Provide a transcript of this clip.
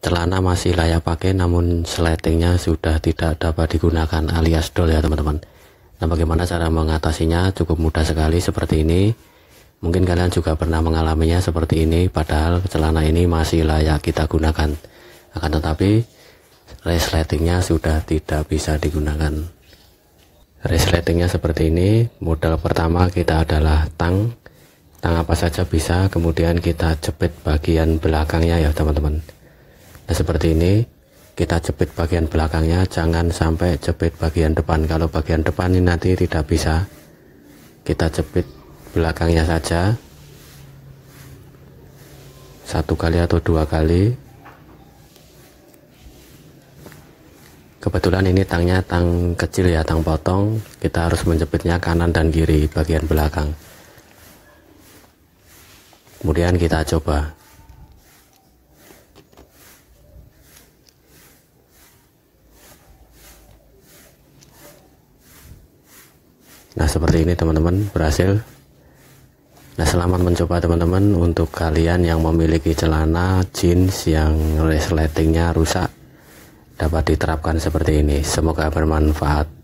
celana masih layak pakai namun sletingnya sudah tidak dapat digunakan alias dol ya teman-teman nah bagaimana cara mengatasinya cukup mudah sekali seperti ini mungkin kalian juga pernah mengalaminya seperti ini padahal celana ini masih layak kita gunakan akan tetapi resletingnya sudah tidak bisa digunakan resletingnya seperti ini modal pertama kita adalah tang tang apa saja bisa kemudian kita jepit bagian belakangnya ya teman-teman Nah, seperti ini kita jepit bagian belakangnya jangan sampai jepit bagian depan kalau bagian depan ini nanti tidak bisa kita jepit belakangnya saja satu kali atau dua kali kebetulan ini tangnya tang kecil ya tang potong kita harus menjepitnya kanan dan kiri bagian belakang kemudian kita coba Nah seperti ini teman-teman berhasil Nah selamat mencoba teman-teman untuk kalian yang memiliki celana jeans yang resletingnya rusak dapat diterapkan seperti ini semoga bermanfaat